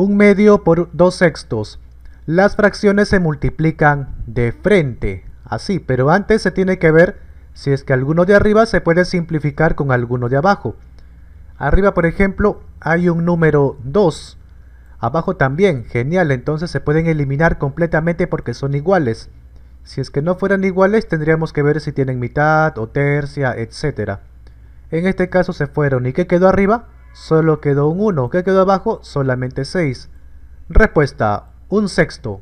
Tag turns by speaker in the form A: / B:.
A: un medio por dos sextos. Las fracciones se multiplican de frente, así, pero antes se tiene que ver si es que alguno de arriba se puede simplificar con alguno de abajo. Arriba, por ejemplo, hay un número 2. Abajo también, genial, entonces se pueden eliminar completamente porque son iguales. Si es que no fueran iguales tendríamos que ver si tienen mitad o tercia, etc. En este caso se fueron. ¿Y qué quedó arriba? Solo quedó un 1. ¿Qué quedó abajo? Solamente 6. Respuesta, un sexto.